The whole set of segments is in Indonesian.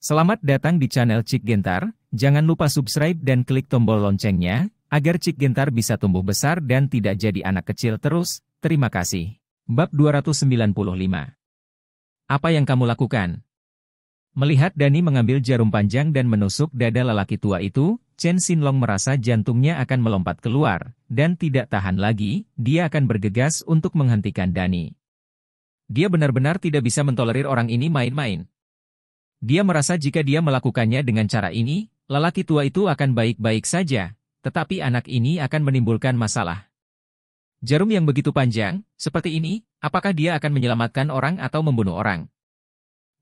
Selamat datang di channel Cik Gentar, jangan lupa subscribe dan klik tombol loncengnya, agar Cik Gentar bisa tumbuh besar dan tidak jadi anak kecil terus, terima kasih. Bab 295 Apa yang kamu lakukan? Melihat Dani mengambil jarum panjang dan menusuk dada lelaki tua itu, Chen Xinlong merasa jantungnya akan melompat keluar, dan tidak tahan lagi, dia akan bergegas untuk menghentikan Dani. Dia benar-benar tidak bisa mentolerir orang ini main-main. Dia merasa jika dia melakukannya dengan cara ini, lelaki tua itu akan baik-baik saja, tetapi anak ini akan menimbulkan masalah. Jarum yang begitu panjang, seperti ini, apakah dia akan menyelamatkan orang atau membunuh orang?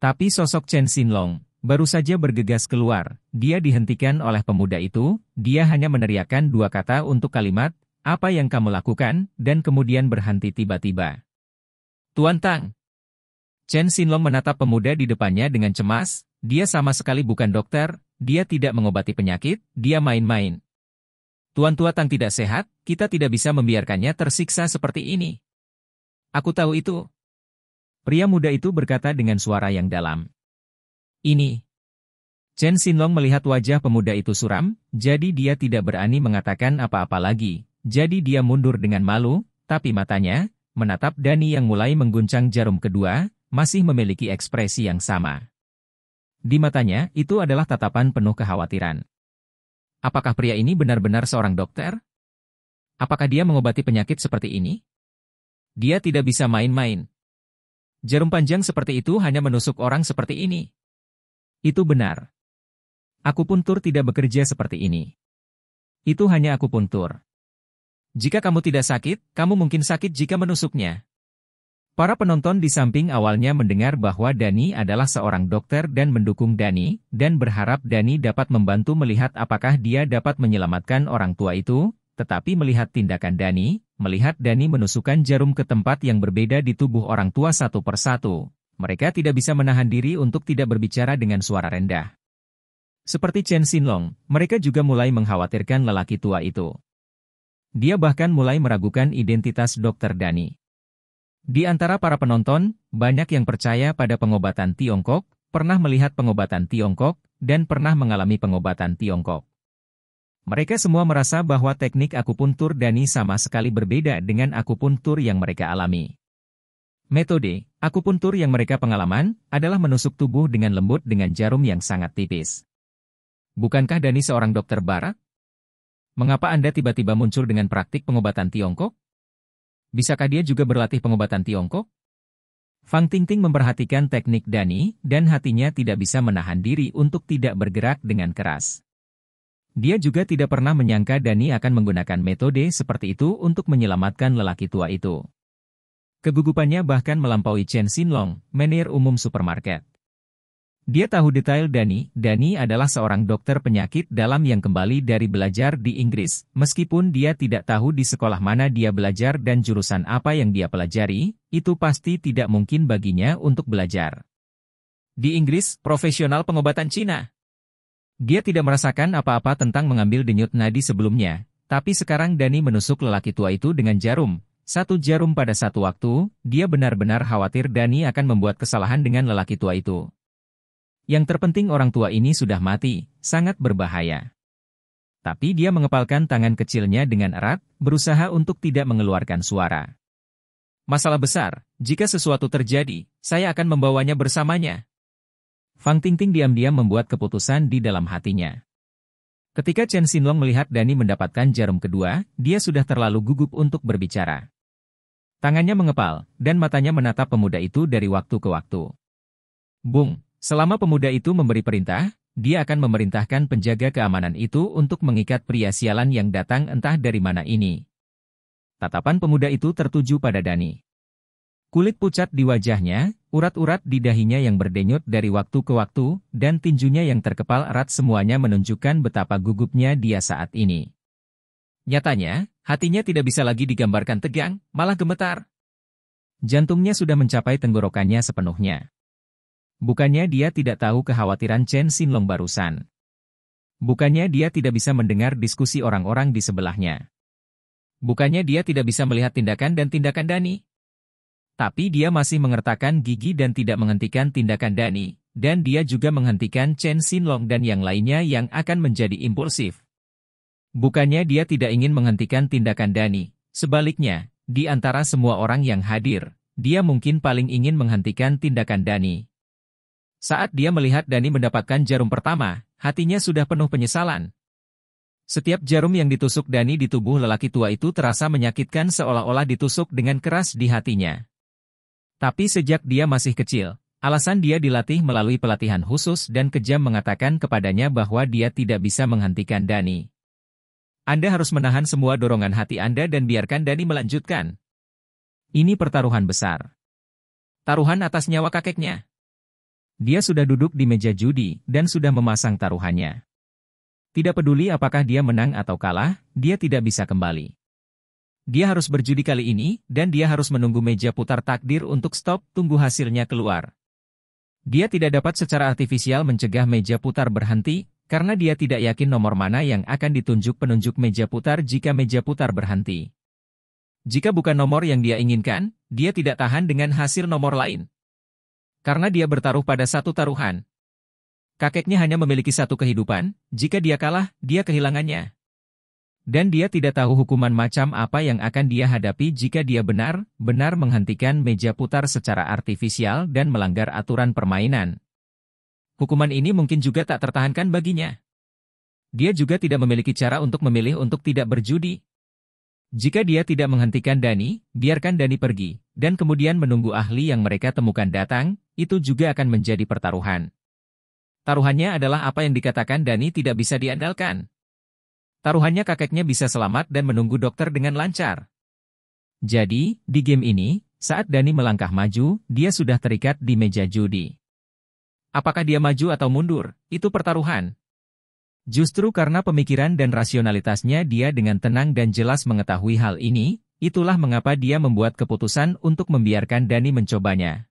Tapi sosok Chen Xinlong baru saja bergegas keluar. Dia dihentikan oleh pemuda itu, dia hanya meneriakkan dua kata untuk kalimat, apa yang kamu lakukan, dan kemudian berhenti tiba-tiba. Tuan Tang, Chen Xinlong menatap pemuda di depannya dengan cemas, dia sama sekali bukan dokter, dia tidak mengobati penyakit, dia main-main. Tuan tua Tang tidak sehat, kita tidak bisa membiarkannya tersiksa seperti ini. Aku tahu itu. Pria muda itu berkata dengan suara yang dalam. Ini. Chen Xinlong melihat wajah pemuda itu suram, jadi dia tidak berani mengatakan apa-apa lagi. Jadi dia mundur dengan malu, tapi matanya, menatap Dani yang mulai mengguncang jarum kedua, masih memiliki ekspresi yang sama. Di matanya, itu adalah tatapan penuh kekhawatiran. Apakah pria ini benar-benar seorang dokter? Apakah dia mengobati penyakit seperti ini? Dia tidak bisa main-main. Jarum panjang seperti itu hanya menusuk orang seperti ini. Itu benar. Aku tur tidak bekerja seperti ini. Itu hanya aku tur. Jika kamu tidak sakit, kamu mungkin sakit jika menusuknya. Para penonton di samping awalnya mendengar bahwa Dani adalah seorang dokter dan mendukung Dani, dan berharap Dani dapat membantu melihat apakah dia dapat menyelamatkan orang tua itu, tetapi melihat tindakan Dani, melihat Dani menusukkan jarum ke tempat yang berbeda di tubuh orang tua satu persatu, mereka tidak bisa menahan diri untuk tidak berbicara dengan suara rendah. Seperti Chen Xinlong, mereka juga mulai mengkhawatirkan lelaki tua itu. Dia bahkan mulai meragukan identitas dokter Dani. Di antara para penonton, banyak yang percaya pada pengobatan Tiongkok, pernah melihat pengobatan Tiongkok, dan pernah mengalami pengobatan Tiongkok. Mereka semua merasa bahwa teknik akupuntur Dani sama sekali berbeda dengan akupuntur yang mereka alami. Metode akupuntur yang mereka pengalaman adalah menusuk tubuh dengan lembut dengan jarum yang sangat tipis. Bukankah Dani seorang dokter barak? Mengapa Anda tiba-tiba muncul dengan praktik pengobatan Tiongkok? Bisakah dia juga berlatih pengobatan Tiongkok? Fang Tingting memperhatikan teknik Dani dan hatinya tidak bisa menahan diri untuk tidak bergerak dengan keras. Dia juga tidak pernah menyangka Dani akan menggunakan metode seperti itu untuk menyelamatkan lelaki tua itu. Kegugupannya bahkan melampaui Chen Xinlong, menir umum supermarket. Dia tahu detail Dani, Dani adalah seorang dokter penyakit dalam yang kembali dari belajar di Inggris, meskipun dia tidak tahu di sekolah mana dia belajar dan jurusan apa yang dia pelajari, itu pasti tidak mungkin baginya untuk belajar. Di Inggris, profesional pengobatan Cina. Dia tidak merasakan apa-apa tentang mengambil denyut nadi sebelumnya, tapi sekarang Dani menusuk lelaki tua itu dengan jarum, satu jarum pada satu waktu, dia benar-benar khawatir Dani akan membuat kesalahan dengan lelaki tua itu. Yang terpenting orang tua ini sudah mati, sangat berbahaya. Tapi dia mengepalkan tangan kecilnya dengan erat, berusaha untuk tidak mengeluarkan suara. Masalah besar, jika sesuatu terjadi, saya akan membawanya bersamanya. Fang Tingting diam-diam membuat keputusan di dalam hatinya. Ketika Chen Xinlong melihat Dani mendapatkan jarum kedua, dia sudah terlalu gugup untuk berbicara. Tangannya mengepal, dan matanya menatap pemuda itu dari waktu ke waktu. Bung, Selama pemuda itu memberi perintah, dia akan memerintahkan penjaga keamanan itu untuk mengikat pria sialan yang datang entah dari mana ini. Tatapan pemuda itu tertuju pada Dani. Kulit pucat di wajahnya, urat-urat di dahinya yang berdenyut dari waktu ke waktu, dan tinjunya yang terkepal erat semuanya menunjukkan betapa gugupnya dia saat ini. Nyatanya, hatinya tidak bisa lagi digambarkan tegang, malah gemetar. Jantungnya sudah mencapai tenggorokannya sepenuhnya. Bukannya dia tidak tahu kekhawatiran Chen Xinlong barusan. Bukannya dia tidak bisa mendengar diskusi orang-orang di sebelahnya. Bukannya dia tidak bisa melihat tindakan dan tindakan Dani. Tapi dia masih mengertakkan gigi dan tidak menghentikan tindakan Dani, dan dia juga menghentikan Chen Xinlong dan yang lainnya yang akan menjadi impulsif. Bukannya dia tidak ingin menghentikan tindakan Dani, sebaliknya, di antara semua orang yang hadir, dia mungkin paling ingin menghentikan tindakan Dani, saat dia melihat Dani mendapatkan jarum pertama, hatinya sudah penuh penyesalan. Setiap jarum yang ditusuk Dani di tubuh lelaki tua itu terasa menyakitkan seolah-olah ditusuk dengan keras di hatinya. Tapi sejak dia masih kecil, alasan dia dilatih melalui pelatihan khusus dan kejam mengatakan kepadanya bahwa dia tidak bisa menghentikan Dani. Anda harus menahan semua dorongan hati Anda dan biarkan Dani melanjutkan. Ini pertaruhan besar. Taruhan atas nyawa kakeknya. Dia sudah duduk di meja judi dan sudah memasang taruhannya. Tidak peduli apakah dia menang atau kalah, dia tidak bisa kembali. Dia harus berjudi kali ini, dan dia harus menunggu meja putar takdir untuk stop tunggu hasilnya keluar. Dia tidak dapat secara artifisial mencegah meja putar berhenti, karena dia tidak yakin nomor mana yang akan ditunjuk penunjuk meja putar jika meja putar berhenti. Jika bukan nomor yang dia inginkan, dia tidak tahan dengan hasil nomor lain. Karena dia bertaruh pada satu taruhan. Kakeknya hanya memiliki satu kehidupan, jika dia kalah, dia kehilangannya. Dan dia tidak tahu hukuman macam apa yang akan dia hadapi jika dia benar-benar menghentikan meja putar secara artifisial dan melanggar aturan permainan. Hukuman ini mungkin juga tak tertahankan baginya. Dia juga tidak memiliki cara untuk memilih untuk tidak berjudi. Jika dia tidak menghentikan Dani, biarkan Dani pergi, dan kemudian menunggu ahli yang mereka temukan datang, itu juga akan menjadi pertaruhan. Taruhannya adalah apa yang dikatakan Dani tidak bisa diandalkan. Taruhannya kakeknya bisa selamat dan menunggu dokter dengan lancar. Jadi, di game ini, saat Dani melangkah maju, dia sudah terikat di meja judi. Apakah dia maju atau mundur, itu pertaruhan. Justru karena pemikiran dan rasionalitasnya dia dengan tenang dan jelas mengetahui hal ini, itulah mengapa dia membuat keputusan untuk membiarkan Dani mencobanya.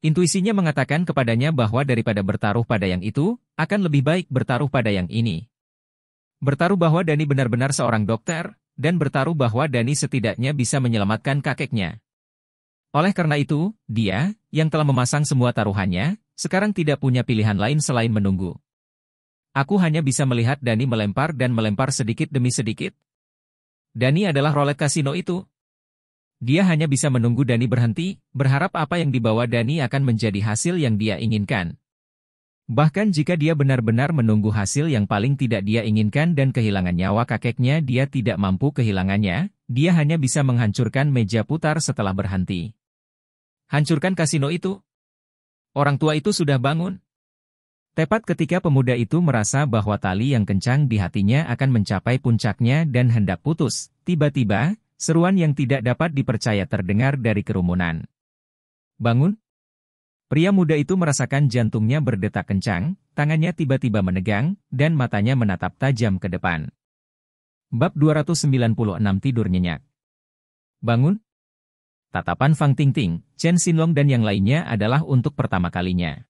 Intuisinya mengatakan kepadanya bahwa daripada bertaruh pada yang itu, akan lebih baik bertaruh pada yang ini. Bertaruh bahwa Dani benar-benar seorang dokter, dan bertaruh bahwa Dani setidaknya bisa menyelamatkan kakeknya. Oleh karena itu, dia, yang telah memasang semua taruhannya, sekarang tidak punya pilihan lain selain menunggu. Aku hanya bisa melihat Dani melempar dan melempar sedikit demi sedikit. Dani adalah rolet kasino itu, dia hanya bisa menunggu Dani berhenti, berharap apa yang dibawa Dani akan menjadi hasil yang dia inginkan. Bahkan jika dia benar-benar menunggu hasil yang paling tidak dia inginkan dan kehilangan nyawa kakeknya dia tidak mampu kehilangannya, dia hanya bisa menghancurkan meja putar setelah berhenti. Hancurkan kasino itu. Orang tua itu sudah bangun. Tepat ketika pemuda itu merasa bahwa tali yang kencang di hatinya akan mencapai puncaknya dan hendak putus, tiba-tiba, Seruan yang tidak dapat dipercaya terdengar dari kerumunan. Bangun! Pria muda itu merasakan jantungnya berdetak kencang, tangannya tiba-tiba menegang, dan matanya menatap tajam ke depan. Bab 296 Tidur Nyenyak Bangun! Tatapan Fang Tingting, Chen Xinlong dan yang lainnya adalah untuk pertama kalinya.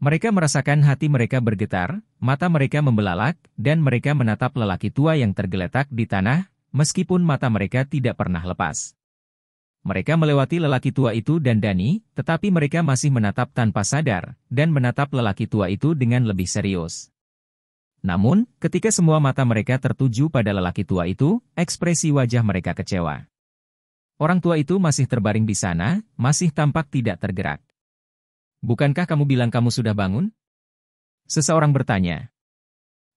Mereka merasakan hati mereka bergetar, mata mereka membelalak, dan mereka menatap lelaki tua yang tergeletak di tanah meskipun mata mereka tidak pernah lepas. Mereka melewati lelaki tua itu dan Dani, tetapi mereka masih menatap tanpa sadar, dan menatap lelaki tua itu dengan lebih serius. Namun, ketika semua mata mereka tertuju pada lelaki tua itu, ekspresi wajah mereka kecewa. Orang tua itu masih terbaring di sana, masih tampak tidak tergerak. Bukankah kamu bilang kamu sudah bangun? Seseorang bertanya.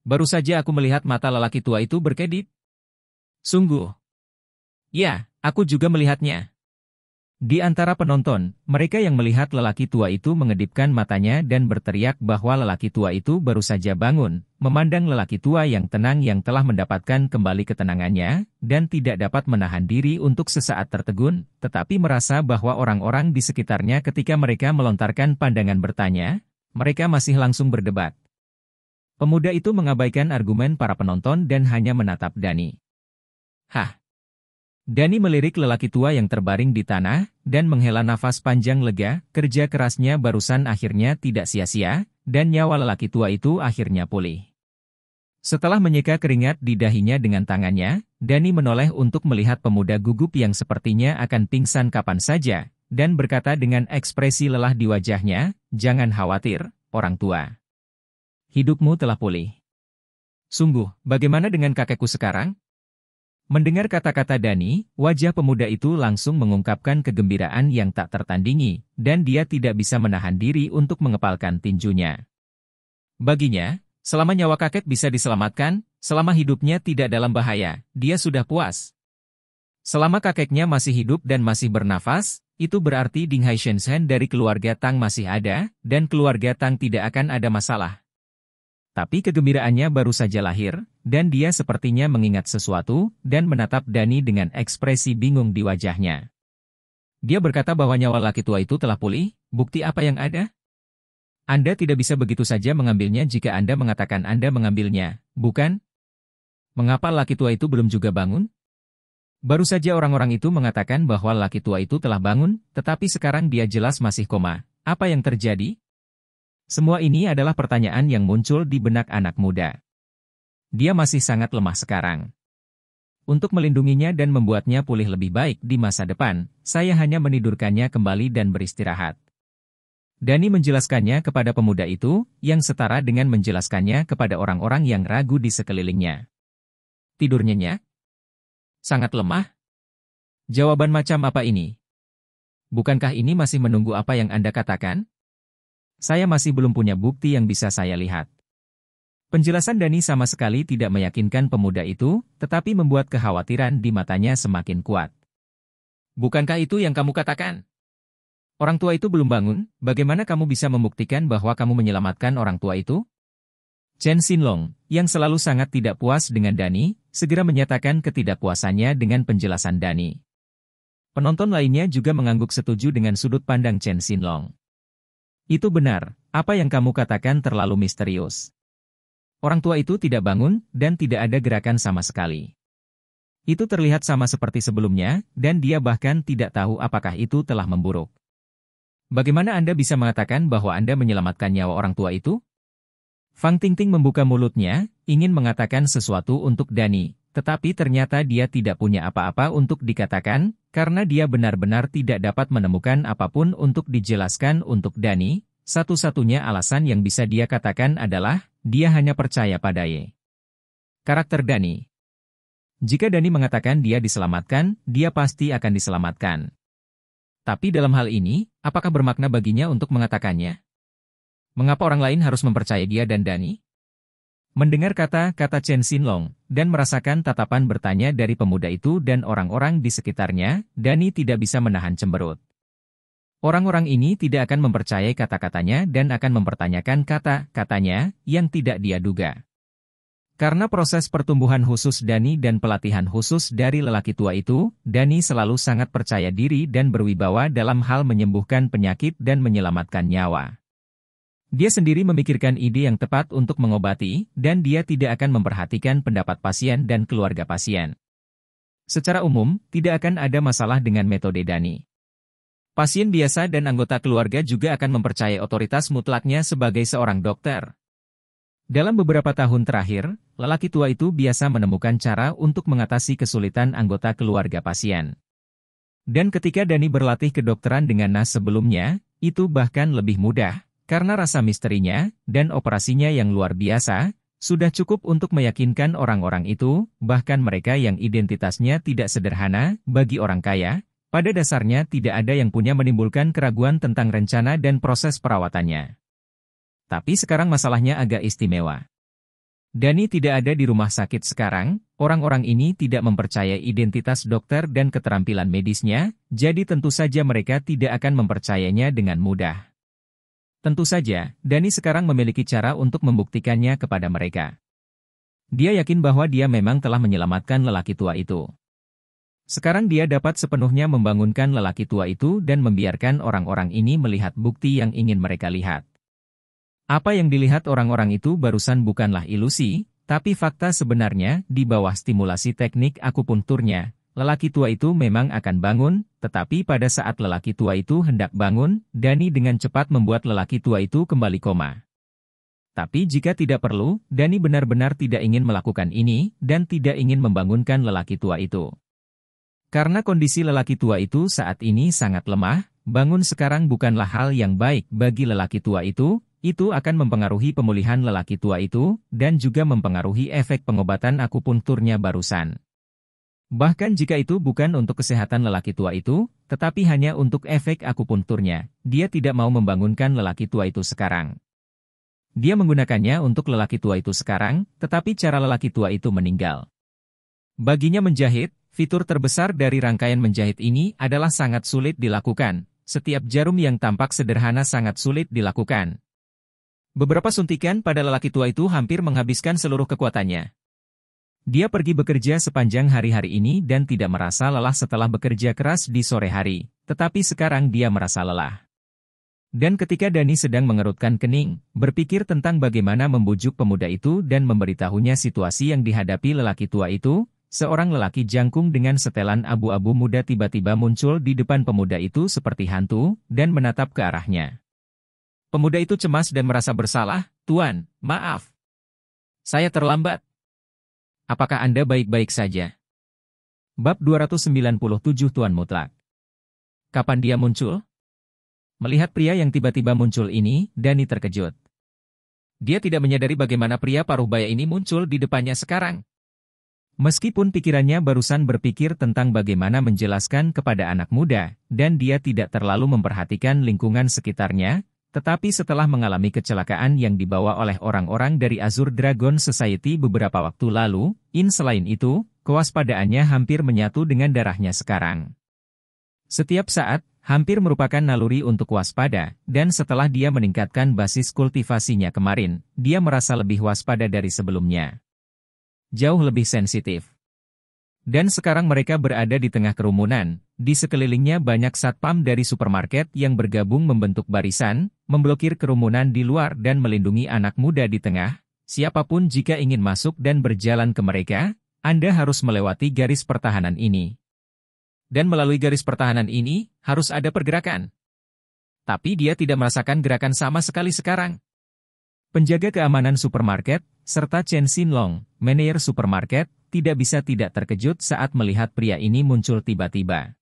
Baru saja aku melihat mata lelaki tua itu berkedip, Sungguh. Ya, aku juga melihatnya. Di antara penonton, mereka yang melihat lelaki tua itu mengedipkan matanya dan berteriak bahwa lelaki tua itu baru saja bangun, memandang lelaki tua yang tenang yang telah mendapatkan kembali ketenangannya, dan tidak dapat menahan diri untuk sesaat tertegun, tetapi merasa bahwa orang-orang di sekitarnya ketika mereka melontarkan pandangan bertanya, mereka masih langsung berdebat. Pemuda itu mengabaikan argumen para penonton dan hanya menatap Dani. Hah. Dani melirik lelaki tua yang terbaring di tanah dan menghela nafas panjang lega, kerja kerasnya barusan akhirnya tidak sia-sia, dan nyawa lelaki tua itu akhirnya pulih. Setelah menyeka keringat di dahinya dengan tangannya, Dani menoleh untuk melihat pemuda gugup yang sepertinya akan pingsan kapan saja, dan berkata dengan ekspresi lelah di wajahnya, jangan khawatir, orang tua. Hidupmu telah pulih. Sungguh, bagaimana dengan kakekku sekarang? Mendengar kata-kata Dani, wajah pemuda itu langsung mengungkapkan kegembiraan yang tak tertandingi, dan dia tidak bisa menahan diri untuk mengepalkan tinjunya. Baginya, selama nyawa kakek bisa diselamatkan, selama hidupnya tidak dalam bahaya, dia sudah puas. Selama kakeknya masih hidup dan masih bernafas, itu berarti Ding Hai Shenzhen dari keluarga Tang masih ada, dan keluarga Tang tidak akan ada masalah. Tapi kegembiraannya baru saja lahir, dan dia sepertinya mengingat sesuatu, dan menatap Dani dengan ekspresi bingung di wajahnya. Dia berkata bahwa nyawa laki tua itu telah pulih, bukti apa yang ada? Anda tidak bisa begitu saja mengambilnya jika Anda mengatakan Anda mengambilnya, bukan? Mengapa laki tua itu belum juga bangun? Baru saja orang-orang itu mengatakan bahwa laki tua itu telah bangun, tetapi sekarang dia jelas masih koma. Apa yang terjadi? Semua ini adalah pertanyaan yang muncul di benak anak muda. Dia masih sangat lemah sekarang. Untuk melindunginya dan membuatnya pulih lebih baik di masa depan, saya hanya menidurkannya kembali dan beristirahat. Dani menjelaskannya kepada pemuda itu, yang setara dengan menjelaskannya kepada orang-orang yang ragu di sekelilingnya. Tidurnya nya? Sangat lemah? Jawaban macam apa ini? Bukankah ini masih menunggu apa yang Anda katakan? Saya masih belum punya bukti yang bisa saya lihat. Penjelasan Dani sama sekali tidak meyakinkan pemuda itu, tetapi membuat kekhawatiran di matanya semakin kuat. Bukankah itu yang kamu katakan? Orang tua itu belum bangun, bagaimana kamu bisa membuktikan bahwa kamu menyelamatkan orang tua itu? Chen Xinlong, yang selalu sangat tidak puas dengan Dani, segera menyatakan ketidakpuasannya dengan penjelasan Dani. Penonton lainnya juga mengangguk setuju dengan sudut pandang Chen Xinlong. Itu benar, apa yang kamu katakan terlalu misterius. Orang tua itu tidak bangun dan tidak ada gerakan sama sekali. Itu terlihat sama seperti sebelumnya, dan dia bahkan tidak tahu apakah itu telah memburuk. Bagaimana Anda bisa mengatakan bahwa Anda menyelamatkan nyawa orang tua itu? Fang Tingting membuka mulutnya, ingin mengatakan sesuatu untuk Dani, tetapi ternyata dia tidak punya apa-apa untuk dikatakan, karena dia benar-benar tidak dapat menemukan apapun untuk dijelaskan untuk Dani, satu-satunya alasan yang bisa dia katakan adalah, dia hanya percaya pada Ye. Karakter Dani Jika Dani mengatakan dia diselamatkan, dia pasti akan diselamatkan. Tapi dalam hal ini, apakah bermakna baginya untuk mengatakannya? Mengapa orang lain harus mempercayai dia dan Dani? Mendengar kata-kata Chen Xinlong, dan merasakan tatapan bertanya dari pemuda itu dan orang-orang di sekitarnya, Dani tidak bisa menahan cemberut. Orang-orang ini tidak akan mempercayai kata-katanya dan akan mempertanyakan kata-katanya yang tidak dia duga. Karena proses pertumbuhan khusus Dani dan pelatihan khusus dari lelaki tua itu, Dani selalu sangat percaya diri dan berwibawa dalam hal menyembuhkan penyakit dan menyelamatkan nyawa. Dia sendiri memikirkan ide yang tepat untuk mengobati, dan dia tidak akan memperhatikan pendapat pasien dan keluarga pasien. Secara umum, tidak akan ada masalah dengan metode Dani. Pasien biasa dan anggota keluarga juga akan mempercayai otoritas mutlaknya sebagai seorang dokter. Dalam beberapa tahun terakhir, lelaki tua itu biasa menemukan cara untuk mengatasi kesulitan anggota keluarga pasien. Dan ketika Dani berlatih kedokteran dengan Nas sebelumnya, itu bahkan lebih mudah. Karena rasa misterinya dan operasinya yang luar biasa, sudah cukup untuk meyakinkan orang-orang itu, bahkan mereka yang identitasnya tidak sederhana bagi orang kaya, pada dasarnya tidak ada yang punya menimbulkan keraguan tentang rencana dan proses perawatannya. Tapi sekarang masalahnya agak istimewa. Dani tidak ada di rumah sakit sekarang, orang-orang ini tidak mempercayai identitas dokter dan keterampilan medisnya, jadi tentu saja mereka tidak akan mempercayainya dengan mudah. Tentu saja, Dani sekarang memiliki cara untuk membuktikannya kepada mereka. Dia yakin bahwa dia memang telah menyelamatkan lelaki tua itu. Sekarang dia dapat sepenuhnya membangunkan lelaki tua itu dan membiarkan orang-orang ini melihat bukti yang ingin mereka lihat. Apa yang dilihat orang-orang itu barusan bukanlah ilusi, tapi fakta sebenarnya di bawah stimulasi teknik akupunturnya, Lelaki tua itu memang akan bangun, tetapi pada saat lelaki tua itu hendak bangun, Dani dengan cepat membuat lelaki tua itu kembali koma. Tapi jika tidak perlu, Dani benar-benar tidak ingin melakukan ini dan tidak ingin membangunkan lelaki tua itu. Karena kondisi lelaki tua itu saat ini sangat lemah, bangun sekarang bukanlah hal yang baik bagi lelaki tua itu, itu akan mempengaruhi pemulihan lelaki tua itu dan juga mempengaruhi efek pengobatan akupunturnya barusan. Bahkan jika itu bukan untuk kesehatan lelaki tua itu, tetapi hanya untuk efek akupunturnya, dia tidak mau membangunkan lelaki tua itu sekarang. Dia menggunakannya untuk lelaki tua itu sekarang, tetapi cara lelaki tua itu meninggal. Baginya menjahit, fitur terbesar dari rangkaian menjahit ini adalah sangat sulit dilakukan. Setiap jarum yang tampak sederhana sangat sulit dilakukan. Beberapa suntikan pada lelaki tua itu hampir menghabiskan seluruh kekuatannya. Dia pergi bekerja sepanjang hari-hari ini dan tidak merasa lelah setelah bekerja keras di sore hari, tetapi sekarang dia merasa lelah. Dan ketika Dani sedang mengerutkan kening, berpikir tentang bagaimana membujuk pemuda itu dan memberitahunya situasi yang dihadapi lelaki tua itu, seorang lelaki jangkung dengan setelan abu-abu muda tiba-tiba muncul di depan pemuda itu seperti hantu, dan menatap ke arahnya. Pemuda itu cemas dan merasa bersalah, Tuan, maaf. Saya terlambat, Apakah Anda baik-baik saja? Bab 297 Tuan Mutlak Kapan dia muncul? Melihat pria yang tiba-tiba muncul ini, Dani terkejut. Dia tidak menyadari bagaimana pria paruh baya ini muncul di depannya sekarang. Meskipun pikirannya barusan berpikir tentang bagaimana menjelaskan kepada anak muda, dan dia tidak terlalu memperhatikan lingkungan sekitarnya, tetapi setelah mengalami kecelakaan yang dibawa oleh orang-orang dari Azure Dragon Society beberapa waktu lalu, in selain itu, kewaspadaannya hampir menyatu dengan darahnya sekarang. Setiap saat, hampir merupakan naluri untuk waspada, dan setelah dia meningkatkan basis kultivasinya kemarin, dia merasa lebih waspada dari sebelumnya. Jauh lebih sensitif. Dan sekarang mereka berada di tengah kerumunan, di sekelilingnya banyak satpam dari supermarket yang bergabung membentuk barisan, memblokir kerumunan di luar dan melindungi anak muda di tengah. Siapapun jika ingin masuk dan berjalan ke mereka, Anda harus melewati garis pertahanan ini. Dan melalui garis pertahanan ini, harus ada pergerakan. Tapi dia tidak merasakan gerakan sama sekali sekarang. Penjaga keamanan supermarket, serta Chen Xinlong, manajer supermarket, tidak bisa tidak terkejut saat melihat pria ini muncul tiba-tiba.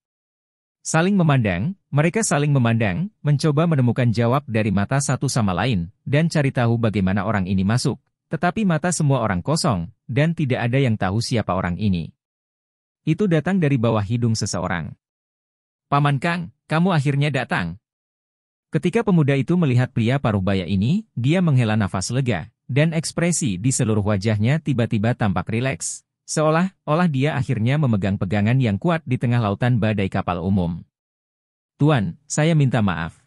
Saling memandang, mereka saling memandang, mencoba menemukan jawab dari mata satu sama lain, dan cari tahu bagaimana orang ini masuk. Tetapi mata semua orang kosong, dan tidak ada yang tahu siapa orang ini. Itu datang dari bawah hidung seseorang. Paman Kang, kamu akhirnya datang. Ketika pemuda itu melihat pria paruh baya ini, dia menghela nafas lega, dan ekspresi di seluruh wajahnya tiba-tiba tampak rileks. Seolah-olah dia akhirnya memegang pegangan yang kuat di tengah lautan badai kapal umum. Tuan, saya minta maaf.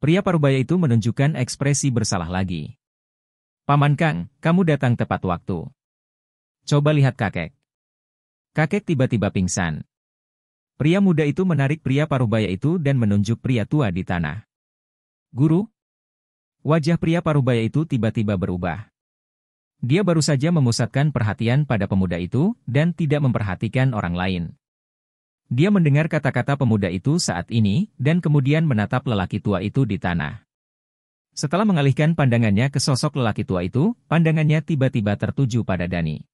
Pria parubaya itu menunjukkan ekspresi bersalah lagi. Paman Kang, kamu datang tepat waktu. Coba lihat kakek. Kakek tiba-tiba pingsan. Pria muda itu menarik pria parubaya itu dan menunjuk pria tua di tanah. Guru? Wajah pria parubaya itu tiba-tiba berubah. Dia baru saja memusatkan perhatian pada pemuda itu dan tidak memperhatikan orang lain. Dia mendengar kata-kata pemuda itu saat ini dan kemudian menatap lelaki tua itu di tanah. Setelah mengalihkan pandangannya ke sosok lelaki tua itu, pandangannya tiba-tiba tertuju pada Dani.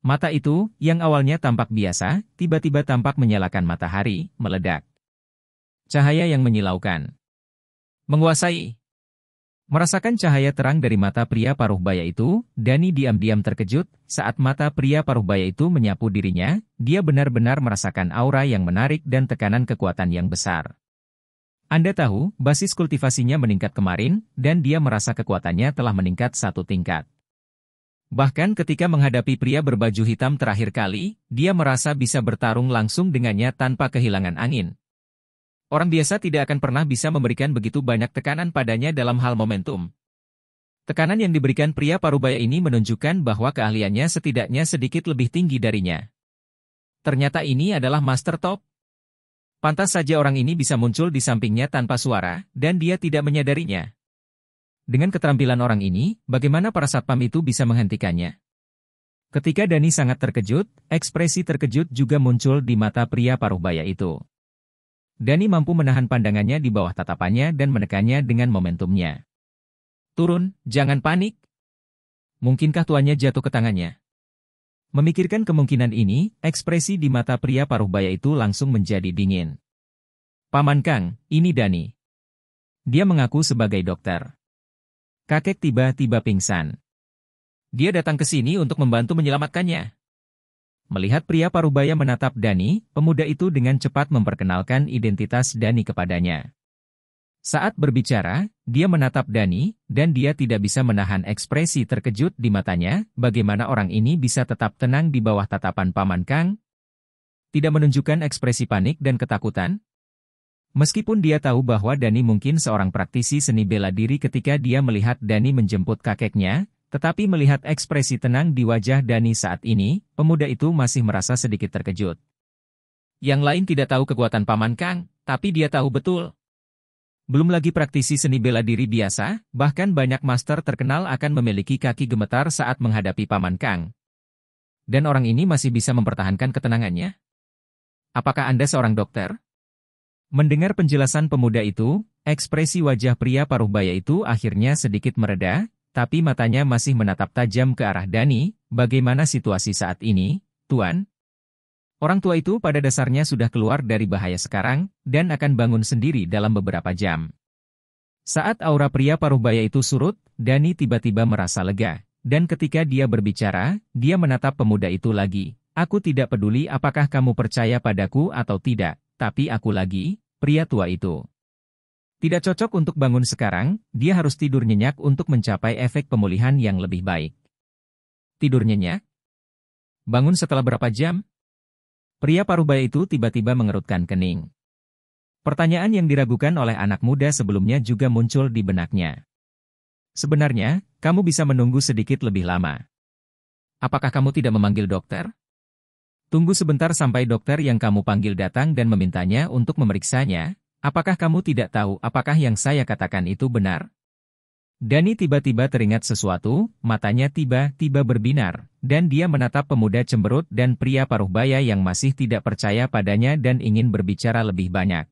Mata itu, yang awalnya tampak biasa, tiba-tiba tampak menyalakan matahari, meledak. Cahaya yang menyilaukan. Menguasai. Merasakan cahaya terang dari mata pria paruh baya itu, Dani diam-diam terkejut saat mata pria paruh baya itu menyapu dirinya, dia benar-benar merasakan aura yang menarik dan tekanan kekuatan yang besar. Anda tahu, basis kultivasinya meningkat kemarin, dan dia merasa kekuatannya telah meningkat satu tingkat. Bahkan ketika menghadapi pria berbaju hitam terakhir kali, dia merasa bisa bertarung langsung dengannya tanpa kehilangan angin, Orang biasa tidak akan pernah bisa memberikan begitu banyak tekanan padanya dalam hal momentum. Tekanan yang diberikan pria parubaya ini menunjukkan bahwa keahliannya setidaknya sedikit lebih tinggi darinya. Ternyata ini adalah master top. Pantas saja orang ini bisa muncul di sampingnya tanpa suara, dan dia tidak menyadarinya. Dengan keterampilan orang ini, bagaimana para satpam itu bisa menghentikannya? Ketika Dani sangat terkejut, ekspresi terkejut juga muncul di mata pria paruh baya itu. Dani mampu menahan pandangannya di bawah tatapannya dan menekannya dengan momentumnya. Turun, jangan panik. Mungkinkah tuannya jatuh ke tangannya? Memikirkan kemungkinan ini, ekspresi di mata pria paruh baya itu langsung menjadi dingin. Paman Kang, ini Dani. Dia mengaku sebagai dokter. Kakek tiba-tiba pingsan. Dia datang ke sini untuk membantu menyelamatkannya. Melihat pria parubaya menatap Dani, pemuda itu dengan cepat memperkenalkan identitas Dani kepadanya. Saat berbicara, dia menatap Dani, dan dia tidak bisa menahan ekspresi terkejut di matanya, bagaimana orang ini bisa tetap tenang di bawah tatapan Paman Kang? Tidak menunjukkan ekspresi panik dan ketakutan? Meskipun dia tahu bahwa Dani mungkin seorang praktisi seni bela diri ketika dia melihat Dani menjemput kakeknya, tetapi melihat ekspresi tenang di wajah Dani saat ini, pemuda itu masih merasa sedikit terkejut. Yang lain tidak tahu kekuatan Paman Kang, tapi dia tahu betul. Belum lagi praktisi seni bela diri biasa, bahkan banyak master terkenal akan memiliki kaki gemetar saat menghadapi Paman Kang. Dan orang ini masih bisa mempertahankan ketenangannya? Apakah Anda seorang dokter? Mendengar penjelasan pemuda itu, ekspresi wajah pria paruh baya itu akhirnya sedikit mereda, tapi matanya masih menatap tajam ke arah Dani, bagaimana situasi saat ini, Tuan? Orang tua itu pada dasarnya sudah keluar dari bahaya sekarang, dan akan bangun sendiri dalam beberapa jam. Saat aura pria paruh baya itu surut, Dani tiba-tiba merasa lega. Dan ketika dia berbicara, dia menatap pemuda itu lagi. Aku tidak peduli apakah kamu percaya padaku atau tidak, tapi aku lagi, pria tua itu. Tidak cocok untuk bangun sekarang, dia harus tidur nyenyak untuk mencapai efek pemulihan yang lebih baik. Tidur nyenyak? Bangun setelah berapa jam? Pria paruh baya itu tiba-tiba mengerutkan kening. Pertanyaan yang diragukan oleh anak muda sebelumnya juga muncul di benaknya. Sebenarnya, kamu bisa menunggu sedikit lebih lama. Apakah kamu tidak memanggil dokter? Tunggu sebentar sampai dokter yang kamu panggil datang dan memintanya untuk memeriksanya, Apakah kamu tidak tahu apakah yang saya katakan itu benar? Dani tiba-tiba teringat sesuatu, matanya tiba-tiba berbinar, dan dia menatap pemuda cemberut dan pria paruh baya yang masih tidak percaya padanya dan ingin berbicara lebih banyak.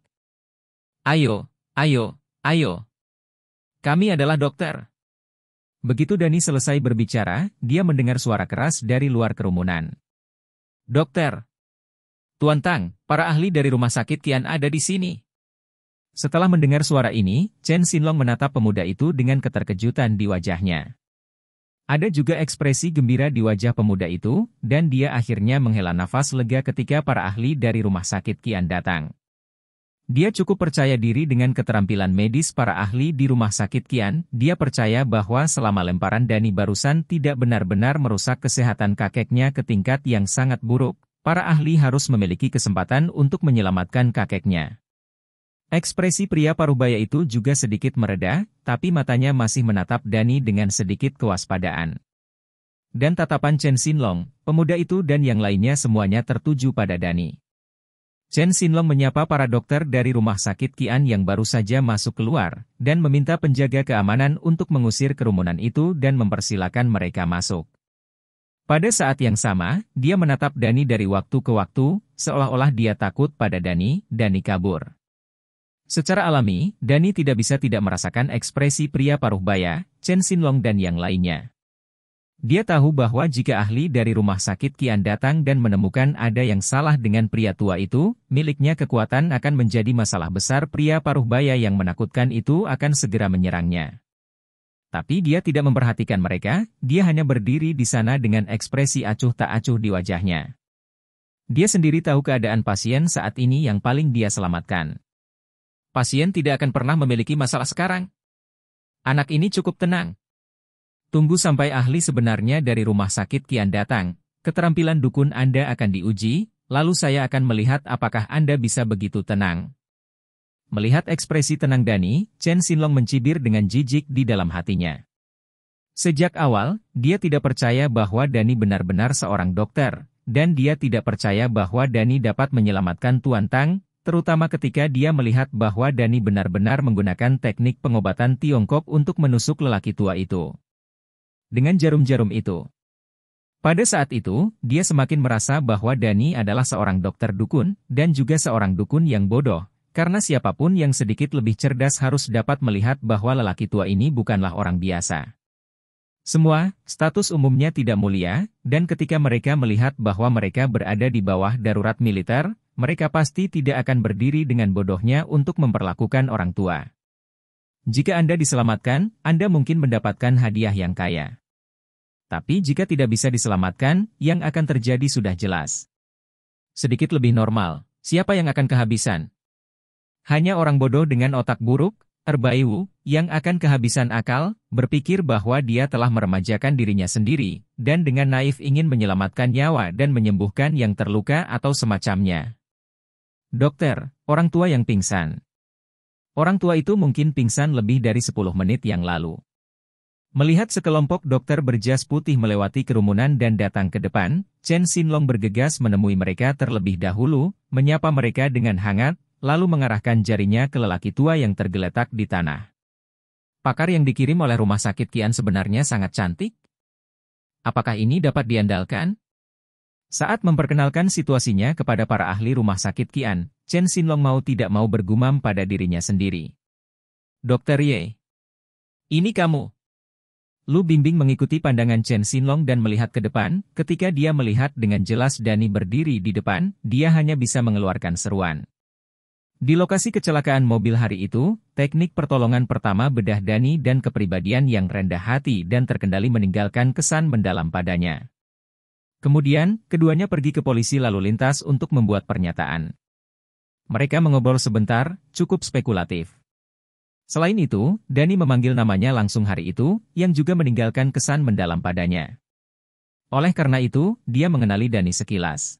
Ayo, ayo, ayo. Kami adalah dokter. Begitu Dani selesai berbicara, dia mendengar suara keras dari luar kerumunan. Dokter. Tuan Tang, para ahli dari rumah sakit Tian ada di sini. Setelah mendengar suara ini, Chen Xinlong menatap pemuda itu dengan keterkejutan di wajahnya. Ada juga ekspresi gembira di wajah pemuda itu, dan dia akhirnya menghela nafas lega ketika para ahli dari rumah sakit Kian datang. Dia cukup percaya diri dengan keterampilan medis para ahli di rumah sakit Kian, dia percaya bahwa selama lemparan Dani barusan tidak benar-benar merusak kesehatan kakeknya ke tingkat yang sangat buruk, para ahli harus memiliki kesempatan untuk menyelamatkan kakeknya. Ekspresi pria parubaya itu juga sedikit mereda, tapi matanya masih menatap Dani dengan sedikit kewaspadaan. Dan tatapan Chen Xinlong, pemuda itu dan yang lainnya semuanya tertuju pada Dani. Chen Xinlong menyapa para dokter dari rumah sakit Qian yang baru saja masuk keluar, dan meminta penjaga keamanan untuk mengusir kerumunan itu dan mempersilakan mereka masuk. Pada saat yang sama, dia menatap Dani dari waktu ke waktu, seolah-olah dia takut pada Dani, Dani kabur. Secara alami, Dani tidak bisa tidak merasakan ekspresi pria paruh baya, Chen Xinlong dan yang lainnya. Dia tahu bahwa jika ahli dari rumah sakit Kian datang dan menemukan ada yang salah dengan pria tua itu, miliknya kekuatan akan menjadi masalah besar pria paruh baya yang menakutkan itu akan segera menyerangnya. Tapi dia tidak memperhatikan mereka, dia hanya berdiri di sana dengan ekspresi acuh tak acuh di wajahnya. Dia sendiri tahu keadaan pasien saat ini yang paling dia selamatkan pasien tidak akan pernah memiliki masalah sekarang. Anak ini cukup tenang. Tunggu sampai ahli sebenarnya dari rumah sakit Kian datang, keterampilan dukun Anda akan diuji, lalu saya akan melihat apakah Anda bisa begitu tenang. Melihat ekspresi tenang Dani, Chen Xinlong mencibir dengan jijik di dalam hatinya. Sejak awal, dia tidak percaya bahwa Dani benar-benar seorang dokter, dan dia tidak percaya bahwa Dani dapat menyelamatkan Tuan Tang, terutama ketika dia melihat bahwa Dani benar-benar menggunakan teknik pengobatan Tiongkok untuk menusuk lelaki tua itu. Dengan jarum-jarum itu. Pada saat itu, dia semakin merasa bahwa Dani adalah seorang dokter dukun, dan juga seorang dukun yang bodoh, karena siapapun yang sedikit lebih cerdas harus dapat melihat bahwa lelaki tua ini bukanlah orang biasa. Semua, status umumnya tidak mulia, dan ketika mereka melihat bahwa mereka berada di bawah darurat militer, mereka pasti tidak akan berdiri dengan bodohnya untuk memperlakukan orang tua. Jika Anda diselamatkan, Anda mungkin mendapatkan hadiah yang kaya. Tapi jika tidak bisa diselamatkan, yang akan terjadi sudah jelas. Sedikit lebih normal, siapa yang akan kehabisan? Hanya orang bodoh dengan otak buruk, Erbaiwu, yang akan kehabisan akal, berpikir bahwa dia telah meremajakan dirinya sendiri, dan dengan naif ingin menyelamatkan nyawa dan menyembuhkan yang terluka atau semacamnya. Dokter, orang tua yang pingsan. Orang tua itu mungkin pingsan lebih dari 10 menit yang lalu. Melihat sekelompok dokter berjas putih melewati kerumunan dan datang ke depan, Chen Xinlong bergegas menemui mereka terlebih dahulu, menyapa mereka dengan hangat, lalu mengarahkan jarinya ke lelaki tua yang tergeletak di tanah. Pakar yang dikirim oleh rumah sakit Kian sebenarnya sangat cantik. Apakah ini dapat diandalkan? Saat memperkenalkan situasinya kepada para ahli rumah sakit Kian, Chen Xinlong mau tidak mau bergumam pada dirinya sendiri. Dokter Ye. Ini kamu. Lu Bimbing mengikuti pandangan Chen Xinlong dan melihat ke depan, ketika dia melihat dengan jelas Dani berdiri di depan, dia hanya bisa mengeluarkan seruan. Di lokasi kecelakaan mobil hari itu, teknik pertolongan pertama bedah Dani dan kepribadian yang rendah hati dan terkendali meninggalkan kesan mendalam padanya. Kemudian, keduanya pergi ke polisi lalu lintas untuk membuat pernyataan. Mereka mengobrol sebentar, cukup spekulatif. Selain itu, Dani memanggil namanya langsung hari itu, yang juga meninggalkan kesan mendalam padanya. Oleh karena itu, dia mengenali Dani sekilas.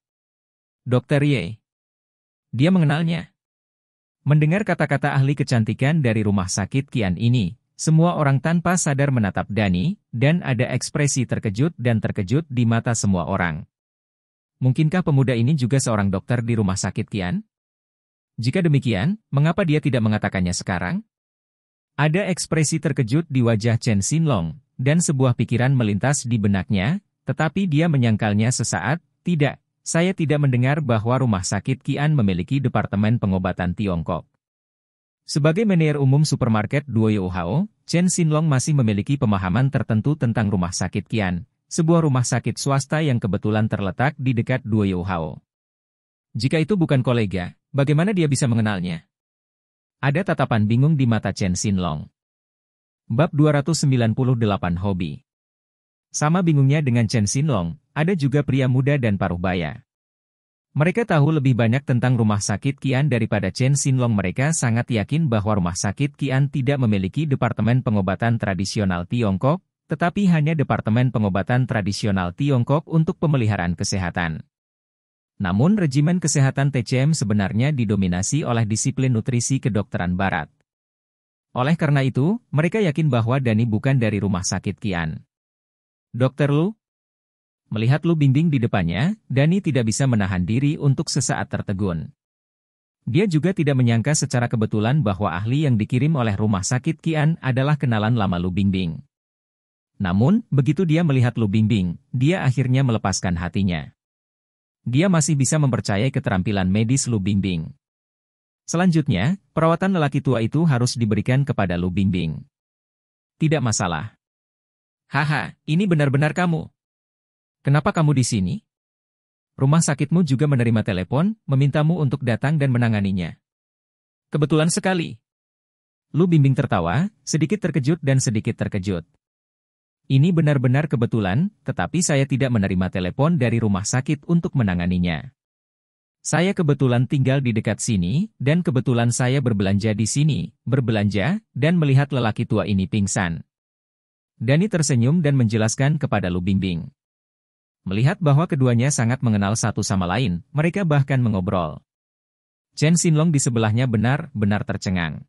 Dokter Ye. Dia mengenalnya. Mendengar kata-kata ahli kecantikan dari rumah sakit Kian ini, semua orang tanpa sadar menatap Dani, dan ada ekspresi terkejut dan terkejut di mata semua orang. Mungkinkah pemuda ini juga seorang dokter di rumah sakit Kian? Jika demikian, mengapa dia tidak mengatakannya sekarang? Ada ekspresi terkejut di wajah Chen Xinlong, dan sebuah pikiran melintas di benaknya, tetapi dia menyangkalnya sesaat, tidak, saya tidak mendengar bahwa rumah sakit Kian memiliki Departemen Pengobatan Tiongkok. Sebagai manajer umum supermarket Hao, Chen Xinlong masih memiliki pemahaman tertentu tentang rumah sakit Qian, sebuah rumah sakit swasta yang kebetulan terletak di dekat Duo Duoyouhao. Jika itu bukan kolega, bagaimana dia bisa mengenalnya? Ada tatapan bingung di mata Chen Xinlong. Bab 298 Hobi Sama bingungnya dengan Chen Xinlong, ada juga pria muda dan paruh baya. Mereka tahu lebih banyak tentang rumah sakit Kian daripada Chen Xinlong. Mereka sangat yakin bahwa rumah sakit Kian tidak memiliki departemen pengobatan tradisional Tiongkok, tetapi hanya departemen pengobatan tradisional Tiongkok untuk pemeliharaan kesehatan. Namun rejimen kesehatan TCM sebenarnya didominasi oleh disiplin nutrisi kedokteran barat. Oleh karena itu, mereka yakin bahwa Dani bukan dari rumah sakit Kian. Dokter Lu, Melihat Lu Bingbing di depannya, Dani tidak bisa menahan diri untuk sesaat tertegun. Dia juga tidak menyangka secara kebetulan bahwa ahli yang dikirim oleh rumah sakit Kian adalah kenalan lama Lu Bingbing. Namun, begitu dia melihat Lu Bingbing, dia akhirnya melepaskan hatinya. Dia masih bisa mempercayai keterampilan medis Lu Bingbing. Selanjutnya, perawatan lelaki tua itu harus diberikan kepada Lu Bingbing. Tidak masalah. Haha, ini benar-benar kamu. Kenapa kamu di sini? Rumah sakitmu juga menerima telepon, memintamu untuk datang dan menanganinya. Kebetulan sekali. Lu bimbing tertawa, sedikit terkejut dan sedikit terkejut. Ini benar-benar kebetulan, tetapi saya tidak menerima telepon dari rumah sakit untuk menanganinya. Saya kebetulan tinggal di dekat sini, dan kebetulan saya berbelanja di sini, berbelanja, dan melihat lelaki tua ini pingsan. Dani tersenyum dan menjelaskan kepada Lu Bimbing. Melihat bahwa keduanya sangat mengenal satu sama lain, mereka bahkan mengobrol. Chen Xinlong di sebelahnya benar-benar tercengang.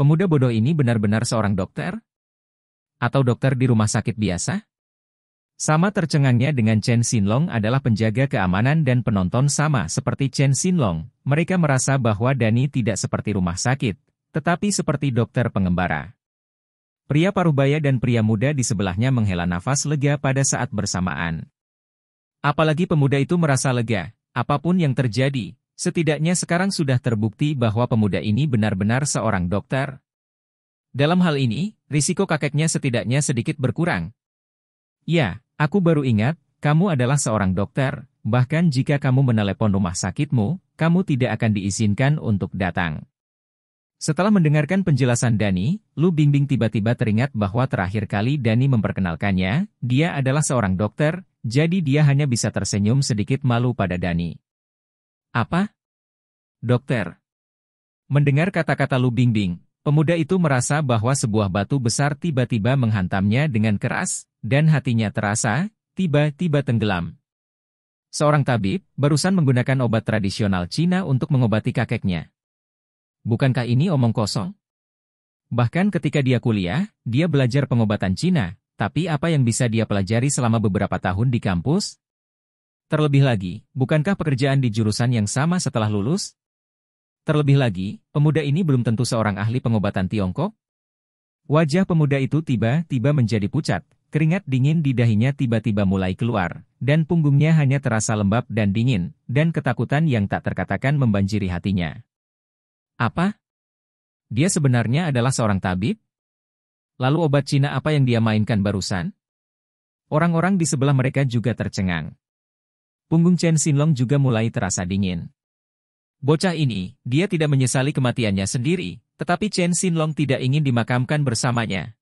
Pemuda bodoh ini benar-benar seorang dokter? Atau dokter di rumah sakit biasa? Sama tercengangnya dengan Chen Xinlong adalah penjaga keamanan dan penonton sama seperti Chen Xinlong. Mereka merasa bahwa Dani tidak seperti rumah sakit, tetapi seperti dokter pengembara. Pria parubaya dan pria muda di sebelahnya menghela nafas lega pada saat bersamaan. Apalagi pemuda itu merasa lega, apapun yang terjadi, setidaknya sekarang sudah terbukti bahwa pemuda ini benar-benar seorang dokter. Dalam hal ini, risiko kakeknya setidaknya sedikit berkurang. Ya, aku baru ingat, kamu adalah seorang dokter, bahkan jika kamu menelepon rumah sakitmu, kamu tidak akan diizinkan untuk datang. Setelah mendengarkan penjelasan Dani, Lu Bingbing tiba-tiba teringat bahwa terakhir kali Dani memperkenalkannya, dia adalah seorang dokter, jadi dia hanya bisa tersenyum sedikit malu pada Dani. Apa? Dokter. Mendengar kata-kata Lu Bingbing, pemuda itu merasa bahwa sebuah batu besar tiba-tiba menghantamnya dengan keras, dan hatinya terasa, tiba-tiba tenggelam. Seorang tabib, barusan menggunakan obat tradisional Cina untuk mengobati kakeknya. Bukankah ini omong kosong? Bahkan ketika dia kuliah, dia belajar pengobatan Cina, tapi apa yang bisa dia pelajari selama beberapa tahun di kampus? Terlebih lagi, bukankah pekerjaan di jurusan yang sama setelah lulus? Terlebih lagi, pemuda ini belum tentu seorang ahli pengobatan Tiongkok. Wajah pemuda itu tiba-tiba menjadi pucat, keringat dingin di dahinya tiba-tiba mulai keluar, dan punggungnya hanya terasa lembab dan dingin, dan ketakutan yang tak terkatakan membanjiri hatinya. Apa? Dia sebenarnya adalah seorang tabib? Lalu obat Cina apa yang dia mainkan barusan? Orang-orang di sebelah mereka juga tercengang. Punggung Chen Xinlong juga mulai terasa dingin. Bocah ini, dia tidak menyesali kematiannya sendiri, tetapi Chen Xinlong tidak ingin dimakamkan bersamanya.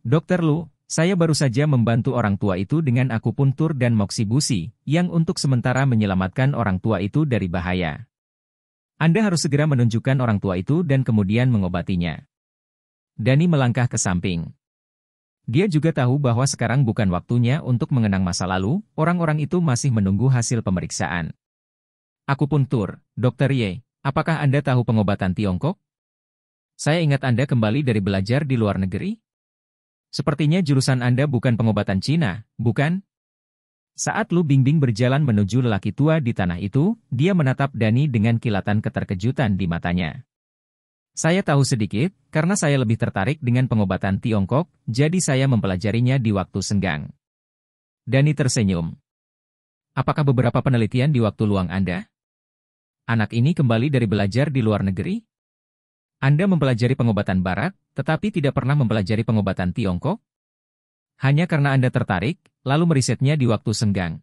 Dokter Lu, saya baru saja membantu orang tua itu dengan akupuntur dan moksibusi, yang untuk sementara menyelamatkan orang tua itu dari bahaya. Anda harus segera menunjukkan orang tua itu dan kemudian mengobatinya. Dani melangkah ke samping. Dia juga tahu bahwa sekarang bukan waktunya untuk mengenang masa lalu, orang-orang itu masih menunggu hasil pemeriksaan. Aku pun tur, Dr. Ye, apakah Anda tahu pengobatan Tiongkok? Saya ingat Anda kembali dari belajar di luar negeri? Sepertinya jurusan Anda bukan pengobatan Cina, bukan? Saat Lu Bingbing berjalan menuju lelaki tua di tanah itu, dia menatap Dani dengan kilatan keterkejutan di matanya. Saya tahu sedikit, karena saya lebih tertarik dengan pengobatan Tiongkok, jadi saya mempelajarinya di waktu senggang. Dani tersenyum. Apakah beberapa penelitian di waktu luang Anda? Anak ini kembali dari belajar di luar negeri? Anda mempelajari pengobatan barat, tetapi tidak pernah mempelajari pengobatan Tiongkok? Hanya karena Anda tertarik, lalu merisetnya di waktu senggang.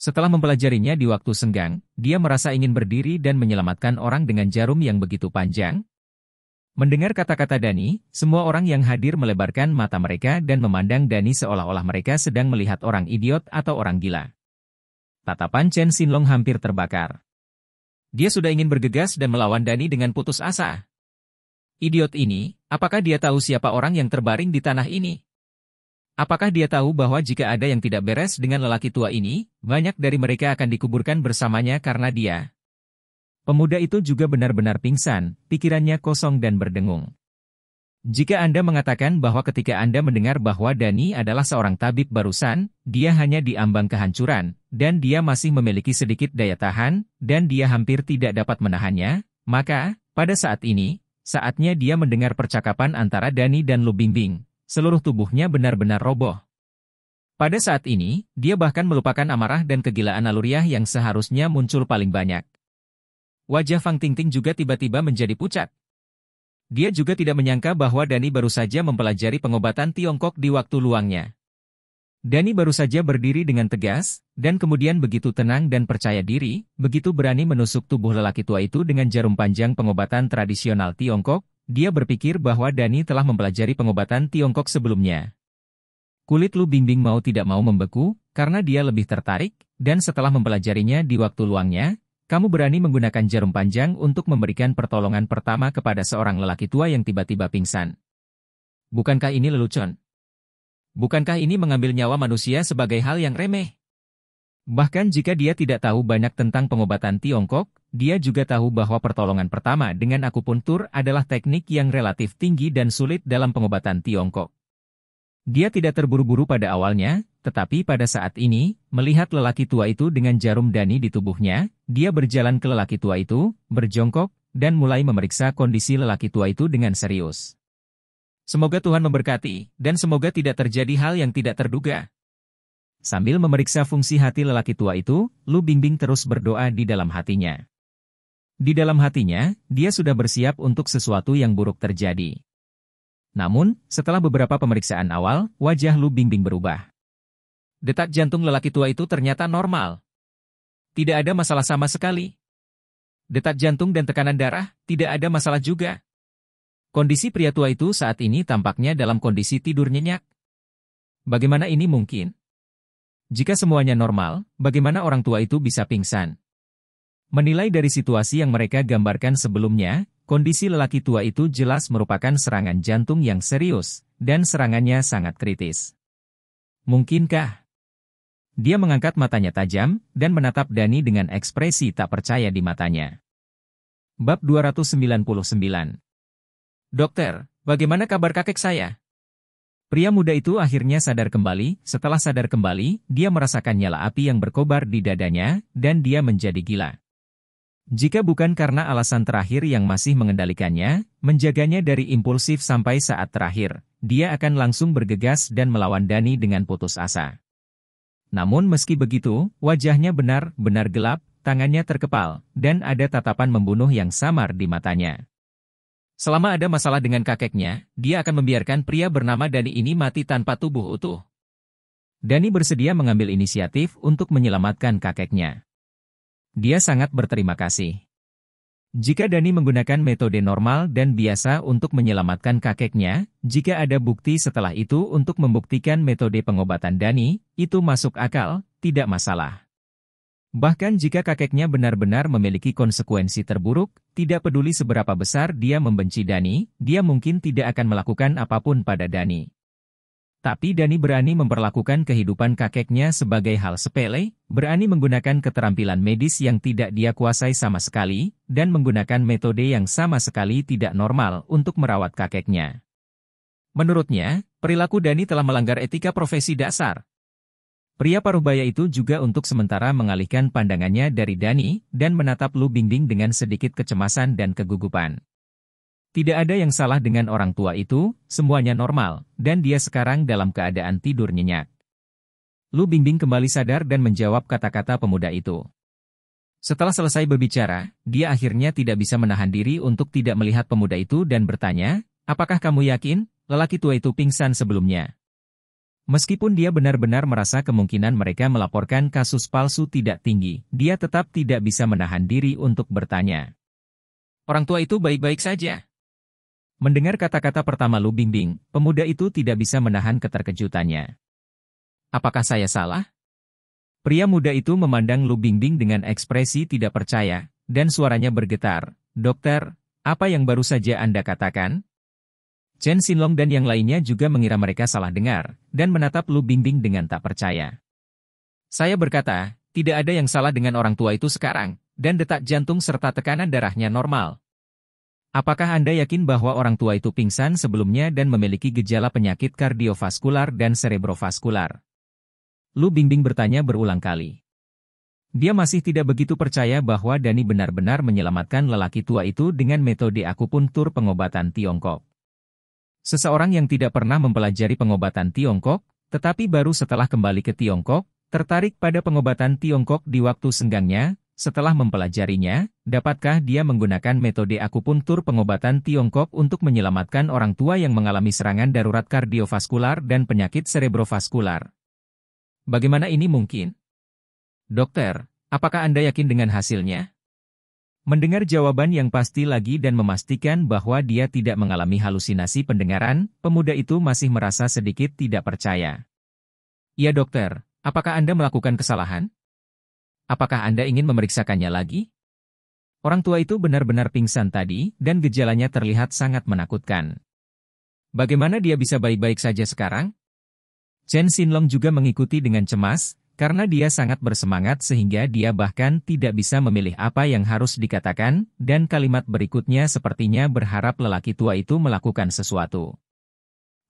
Setelah mempelajarinya di waktu senggang, dia merasa ingin berdiri dan menyelamatkan orang dengan jarum yang begitu panjang. Mendengar kata-kata Dani, semua orang yang hadir melebarkan mata mereka dan memandang Dani seolah-olah mereka sedang melihat orang idiot atau orang gila. Tatapan Chen Xinlong hampir terbakar. Dia sudah ingin bergegas dan melawan Dani dengan putus asa. Idiot ini, apakah dia tahu siapa orang yang terbaring di tanah ini? Apakah dia tahu bahwa jika ada yang tidak beres dengan lelaki tua ini, banyak dari mereka akan dikuburkan bersamanya karena dia? Pemuda itu juga benar-benar pingsan, pikirannya kosong dan berdengung. Jika Anda mengatakan bahwa ketika Anda mendengar bahwa Dani adalah seorang tabib barusan, dia hanya diambang kehancuran, dan dia masih memiliki sedikit daya tahan, dan dia hampir tidak dapat menahannya, maka, pada saat ini, saatnya dia mendengar percakapan antara Dani dan Lu Bingbing seluruh tubuhnya benar-benar roboh. Pada saat ini, dia bahkan melupakan amarah dan kegilaan naluriah yang seharusnya muncul paling banyak. Wajah Fang Tingting juga tiba-tiba menjadi pucat. Dia juga tidak menyangka bahwa Dani baru saja mempelajari pengobatan Tiongkok di waktu luangnya. Dani baru saja berdiri dengan tegas, dan kemudian begitu tenang dan percaya diri, begitu berani menusuk tubuh lelaki tua itu dengan jarum panjang pengobatan tradisional Tiongkok, dia berpikir bahwa Dani telah mempelajari pengobatan Tiongkok sebelumnya. Kulit Lu Bingbing mau tidak mau membeku, karena dia lebih tertarik, dan setelah mempelajarinya di waktu luangnya, kamu berani menggunakan jarum panjang untuk memberikan pertolongan pertama kepada seorang lelaki tua yang tiba-tiba pingsan. Bukankah ini lelucon? Bukankah ini mengambil nyawa manusia sebagai hal yang remeh? Bahkan jika dia tidak tahu banyak tentang pengobatan Tiongkok, dia juga tahu bahwa pertolongan pertama dengan akupuntur adalah teknik yang relatif tinggi dan sulit dalam pengobatan Tiongkok. Dia tidak terburu-buru pada awalnya, tetapi pada saat ini, melihat lelaki tua itu dengan jarum dani di tubuhnya, dia berjalan ke lelaki tua itu, berjongkok, dan mulai memeriksa kondisi lelaki tua itu dengan serius. Semoga Tuhan memberkati, dan semoga tidak terjadi hal yang tidak terduga. Sambil memeriksa fungsi hati lelaki tua itu, Lu Bingbing terus berdoa di dalam hatinya. Di dalam hatinya, dia sudah bersiap untuk sesuatu yang buruk terjadi. Namun, setelah beberapa pemeriksaan awal, wajah Lu Bingbing berubah. Detak jantung lelaki tua itu ternyata normal. Tidak ada masalah sama sekali. Detak jantung dan tekanan darah, tidak ada masalah juga. Kondisi pria tua itu saat ini tampaknya dalam kondisi tidur nyenyak. Bagaimana ini mungkin? Jika semuanya normal, bagaimana orang tua itu bisa pingsan? Menilai dari situasi yang mereka gambarkan sebelumnya, kondisi lelaki tua itu jelas merupakan serangan jantung yang serius, dan serangannya sangat kritis. Mungkinkah? Dia mengangkat matanya tajam, dan menatap Dani dengan ekspresi tak percaya di matanya. Bab 299 Dokter, bagaimana kabar kakek saya? Pria muda itu akhirnya sadar kembali, setelah sadar kembali, dia merasakan nyala api yang berkobar di dadanya, dan dia menjadi gila. Jika bukan karena alasan terakhir yang masih mengendalikannya, menjaganya dari impulsif sampai saat terakhir, dia akan langsung bergegas dan melawan Dani dengan putus asa. Namun meski begitu, wajahnya benar-benar gelap, tangannya terkepal, dan ada tatapan membunuh yang samar di matanya. Selama ada masalah dengan kakeknya, dia akan membiarkan pria bernama Dani ini mati tanpa tubuh utuh. Dani bersedia mengambil inisiatif untuk menyelamatkan kakeknya. Dia sangat berterima kasih. Jika Dani menggunakan metode normal dan biasa untuk menyelamatkan kakeknya, jika ada bukti setelah itu untuk membuktikan metode pengobatan Dani, itu masuk akal, tidak masalah. Bahkan jika kakeknya benar-benar memiliki konsekuensi terburuk, tidak peduli seberapa besar dia membenci Dani, dia mungkin tidak akan melakukan apapun pada Dani. Tapi Dani berani memperlakukan kehidupan kakeknya sebagai hal sepele, berani menggunakan keterampilan medis yang tidak dia kuasai sama sekali, dan menggunakan metode yang sama sekali tidak normal untuk merawat kakeknya. Menurutnya, perilaku Dani telah melanggar etika profesi dasar. Pria paruh baya itu juga untuk sementara mengalihkan pandangannya dari Dani dan menatap Lu Bingbing dengan sedikit kecemasan dan kegugupan. Tidak ada yang salah dengan orang tua itu, semuanya normal, dan dia sekarang dalam keadaan tidur nyenyak. Lu Bingbing kembali sadar dan menjawab kata-kata pemuda itu. Setelah selesai berbicara, dia akhirnya tidak bisa menahan diri untuk tidak melihat pemuda itu dan bertanya, apakah kamu yakin, lelaki tua itu pingsan sebelumnya? Meskipun dia benar-benar merasa kemungkinan mereka melaporkan kasus palsu tidak tinggi, dia tetap tidak bisa menahan diri untuk bertanya. Orang tua itu baik-baik saja, Mendengar kata-kata pertama Lu Bingbing, pemuda itu tidak bisa menahan keterkejutannya. Apakah saya salah? Pria muda itu memandang Lu Bingbing dengan ekspresi tidak percaya, dan suaranya bergetar. Dokter, apa yang baru saja Anda katakan? Chen Xinlong dan yang lainnya juga mengira mereka salah dengar, dan menatap Lu Bingbing dengan tak percaya. Saya berkata, tidak ada yang salah dengan orang tua itu sekarang, dan detak jantung serta tekanan darahnya normal, Apakah Anda yakin bahwa orang tua itu pingsan sebelumnya dan memiliki gejala penyakit kardiovaskular dan serebrovaskular? Lu Bingbing bertanya berulang kali. Dia masih tidak begitu percaya bahwa Dani benar-benar menyelamatkan lelaki tua itu dengan metode akupuntur pengobatan Tiongkok. Seseorang yang tidak pernah mempelajari pengobatan Tiongkok, tetapi baru setelah kembali ke Tiongkok, tertarik pada pengobatan Tiongkok di waktu senggangnya, setelah mempelajarinya, dapatkah dia menggunakan metode akupuntur pengobatan Tiongkok untuk menyelamatkan orang tua yang mengalami serangan darurat kardiovaskular dan penyakit serebrovaskular? Bagaimana ini mungkin? Dokter, apakah Anda yakin dengan hasilnya? Mendengar jawaban yang pasti lagi dan memastikan bahwa dia tidak mengalami halusinasi pendengaran, pemuda itu masih merasa sedikit tidak percaya. Ya dokter, apakah Anda melakukan kesalahan? Apakah Anda ingin memeriksakannya lagi? Orang tua itu benar-benar pingsan tadi, dan gejalanya terlihat sangat menakutkan. Bagaimana dia bisa baik-baik saja sekarang? Chen Xinlong juga mengikuti dengan cemas, karena dia sangat bersemangat sehingga dia bahkan tidak bisa memilih apa yang harus dikatakan, dan kalimat berikutnya sepertinya berharap lelaki tua itu melakukan sesuatu.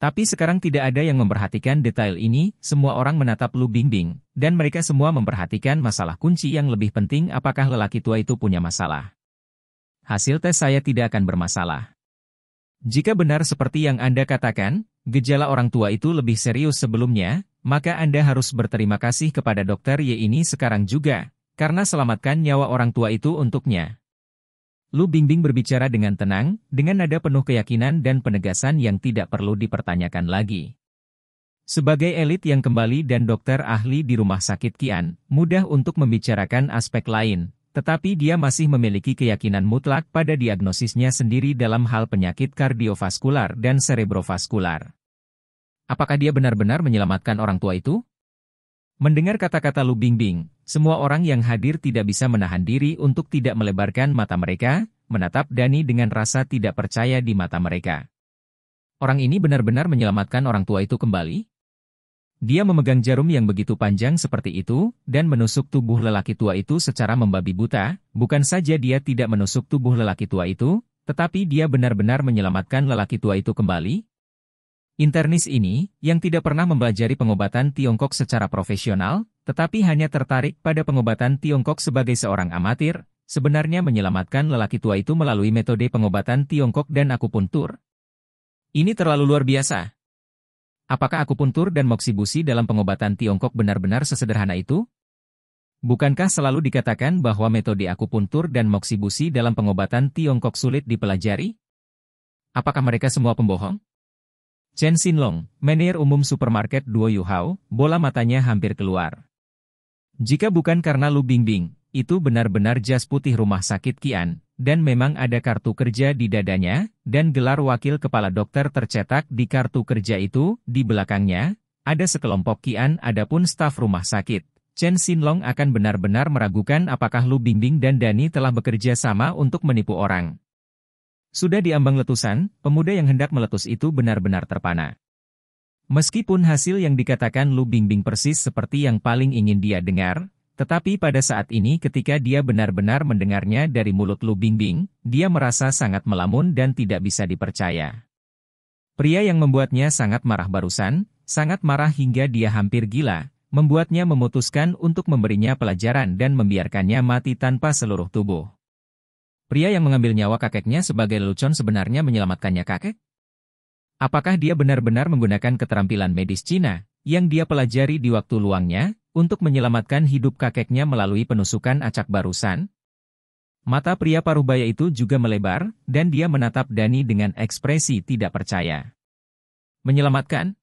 Tapi sekarang tidak ada yang memperhatikan detail ini, semua orang menatap Lu Bingbing, dan mereka semua memperhatikan masalah kunci yang lebih penting apakah lelaki tua itu punya masalah. Hasil tes saya tidak akan bermasalah. Jika benar seperti yang Anda katakan, gejala orang tua itu lebih serius sebelumnya, maka Anda harus berterima kasih kepada dokter Y ini sekarang juga, karena selamatkan nyawa orang tua itu untuknya. Lu Bingbing berbicara dengan tenang, dengan nada penuh keyakinan dan penegasan yang tidak perlu dipertanyakan lagi. Sebagai elit yang kembali dan dokter ahli di rumah sakit Kian, mudah untuk membicarakan aspek lain, tetapi dia masih memiliki keyakinan mutlak pada diagnosisnya sendiri dalam hal penyakit kardiovaskular dan serebrovaskular. Apakah dia benar-benar menyelamatkan orang tua itu? Mendengar kata-kata Lu Bingbing, semua orang yang hadir tidak bisa menahan diri untuk tidak melebarkan mata mereka, menatap Dani dengan rasa tidak percaya di mata mereka. Orang ini benar-benar menyelamatkan orang tua itu kembali? Dia memegang jarum yang begitu panjang seperti itu, dan menusuk tubuh lelaki tua itu secara membabi buta, bukan saja dia tidak menusuk tubuh lelaki tua itu, tetapi dia benar-benar menyelamatkan lelaki tua itu kembali, Internis ini, yang tidak pernah mempelajari pengobatan Tiongkok secara profesional, tetapi hanya tertarik pada pengobatan Tiongkok sebagai seorang amatir, sebenarnya menyelamatkan lelaki tua itu melalui metode pengobatan Tiongkok dan akupuntur. Ini terlalu luar biasa. Apakah akupuntur dan moksibusi dalam pengobatan Tiongkok benar-benar sesederhana itu? Bukankah selalu dikatakan bahwa metode akupuntur dan moksibusi dalam pengobatan Tiongkok sulit dipelajari? Apakah mereka semua pembohong? Chen Xinlong, manajer umum supermarket Duo Yuhao, bola matanya hampir keluar. Jika bukan karena Lu Bingbing, itu benar-benar jas putih rumah sakit Kian, dan memang ada kartu kerja di dadanya, dan gelar wakil kepala dokter tercetak di kartu kerja itu, di belakangnya, ada sekelompok Kian adapun staf rumah sakit. Chen Xinlong akan benar-benar meragukan apakah Lu Bingbing dan Dani telah bekerja sama untuk menipu orang. Sudah diambang letusan, pemuda yang hendak meletus itu benar-benar terpana. Meskipun hasil yang dikatakan Lu Bingbing persis seperti yang paling ingin dia dengar, tetapi pada saat ini ketika dia benar-benar mendengarnya dari mulut Lu Bingbing, dia merasa sangat melamun dan tidak bisa dipercaya. Pria yang membuatnya sangat marah barusan, sangat marah hingga dia hampir gila, membuatnya memutuskan untuk memberinya pelajaran dan membiarkannya mati tanpa seluruh tubuh. Pria yang mengambil nyawa kakeknya sebagai lelucon sebenarnya menyelamatkannya kakek? Apakah dia benar-benar menggunakan keterampilan medis Cina yang dia pelajari di waktu luangnya untuk menyelamatkan hidup kakeknya melalui penusukan acak barusan? Mata pria paruh baya itu juga melebar dan dia menatap Dani dengan ekspresi tidak percaya. Menyelamatkan?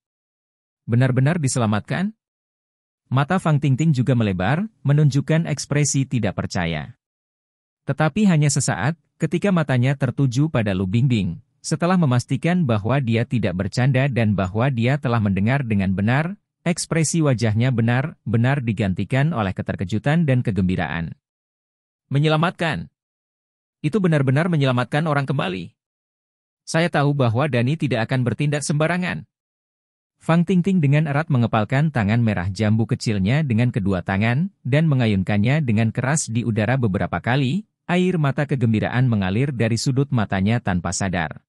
Benar-benar diselamatkan? Mata Fang Tingting juga melebar, menunjukkan ekspresi tidak percaya. Tetapi hanya sesaat, ketika matanya tertuju pada Lu Bingbing, setelah memastikan bahwa dia tidak bercanda dan bahwa dia telah mendengar dengan benar, ekspresi wajahnya benar-benar digantikan oleh keterkejutan dan kegembiraan. Menyelamatkan. Itu benar-benar menyelamatkan orang kembali. Saya tahu bahwa Dani tidak akan bertindak sembarangan. Fang Ting Ting dengan erat mengepalkan tangan merah jambu kecilnya dengan kedua tangan dan mengayunkannya dengan keras di udara beberapa kali, Air mata kegembiraan mengalir dari sudut matanya tanpa sadar.